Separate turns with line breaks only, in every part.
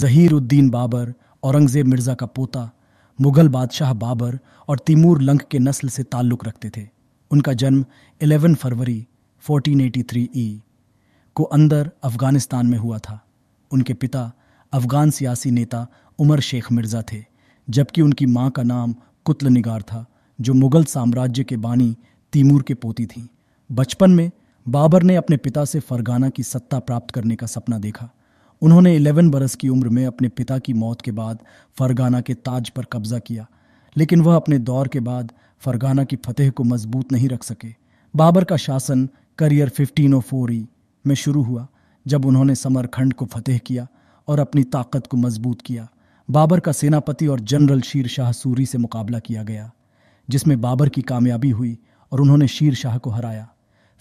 जहीरुद्दीन बाबर औरंगजेब मिर्ज़ा का पोता मुगल बादशाह बाबर और तिमूर लंक के नस्ल से ताल्लुक़ रखते थे उनका जन्म 11 फरवरी 1483 ई को अंदर अफ़गानिस्तान में हुआ था उनके पिता अफ़गान सियासी नेता उमर शेख मिर्ज़ा थे जबकि उनकी माँ का नाम कुतल निगार था जो मुग़ल साम्राज्य के बानी तिमूर के पोती थीं बचपन में बाबर ने अपने पिता से फरगाना की सत्ता प्राप्त करने का सपना देखा उन्होंने 11 बरस की उम्र में अपने पिता की मौत के बाद फरगाना के ताज पर कब्जा किया लेकिन वह अपने दौर के बाद फरगाना की फतेह को मजबूत नहीं रख सके बाबर का शासन करियर फिफ्टीन ओ फोर ई में शुरू हुआ जब उन्होंने समरखंड को फतेह किया और अपनी ताकत को मजबूत किया बाबर का सेनापति और जनरल शीर शाह सूरी से मुकाबला किया गया जिसमें बाबर की कामयाबी हुई और उन्होंने शीर शाह को हराया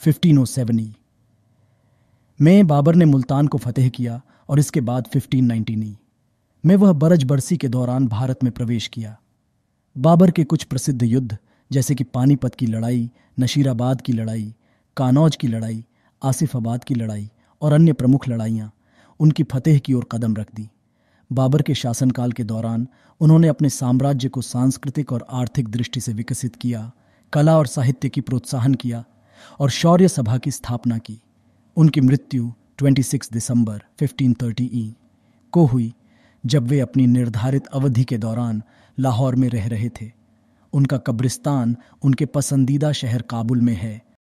फिफ्टीन ओ सेवन ई में बाबर ने मुल्तान को फतेह किया और इसके बाद 1599 में वह बरज बरसी के दौरान भारत में प्रवेश किया बाबर के कुछ प्रसिद्ध युद्ध जैसे कि पानीपत की लड़ाई नशीराबाद की लड़ाई कानौज की लड़ाई आसिफाबाद की लड़ाई और अन्य प्रमुख लड़ाइयाँ उनकी फतेह की ओर कदम रख दी बाबर के शासनकाल के दौरान उन्होंने अपने साम्राज्य को सांस्कृतिक और आर्थिक दृष्टि से विकसित किया कला और साहित्य की प्रोत्साहन किया और शौर्य सभा की स्थापना की उनकी मृत्यु 26 दिसंबर 1530 ई e, को हुई जब वे अपनी निर्धारित अवधि के दौरान लाहौर में रह रहे थे उनका कब्रिस्तान उनके पसंदीदा शहर काबुल में है